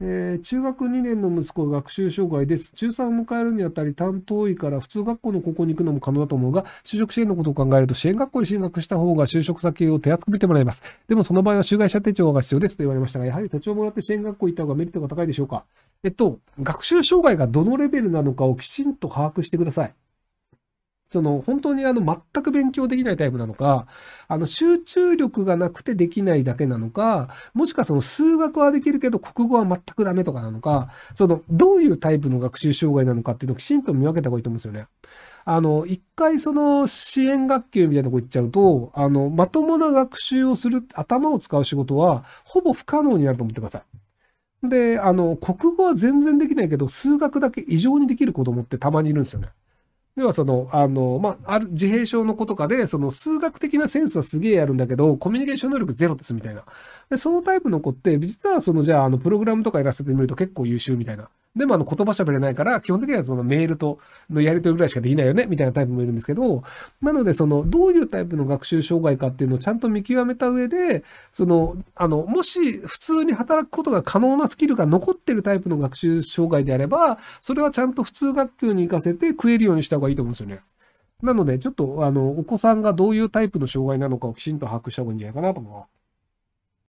えー、中学2年の息子は学習障害です。中3を迎えるにあたり担当医から普通学校の高校に行くのも可能だと思うが、就職支援のことを考えると支援学校に進学した方が就職先を手厚く見てもらいます。でもその場合は就外者手帳が必要ですと言われましたが、やはり手帳をもらって支援学校行った方がメリットが高いでしょうか。えっと、学習障害がどのレベルなのかをきちんと把握してください。その本当にあの全く勉強できないタイプなのか、あの集中力がなくてできないだけなのか、もしくはその数学はできるけど国語は全くダメとかなのか、そのどういうタイプの学習障害なのかっていうのをきちんと見分けた方がいいと思うんですよね。あの、一回その支援学級みたいなとこ行っちゃうと、あの、まともな学習をする、頭を使う仕事はほぼ不可能になると思ってください。で、あの、国語は全然できないけど、数学だけ異常にできる子供ってたまにいるんですよね。ではその、あの、まあ、ある、自閉症の子とかで、その数学的なセンスはすげえやるんだけど、コミュニケーション能力ゼロですみたいな。で、そのタイプの子って、実はその、じゃあ、あの、プログラムとかやらせてみると結構優秀みたいな。でもあの言葉喋れないから、基本的にはそのメールとのやり取りぐらいしかできないよね、みたいなタイプもいるんですけど、なのでそのどういうタイプの学習障害かっていうのをちゃんと見極めた上で、その、あの、もし普通に働くことが可能なスキルが残ってるタイプの学習障害であれば、それはちゃんと普通学級に行かせて食えるようにした方がいいと思うんですよね。なので、ちょっと、あの、お子さんがどういうタイプの障害なのかをきちんと把握した方がいいんじゃないかなと思います。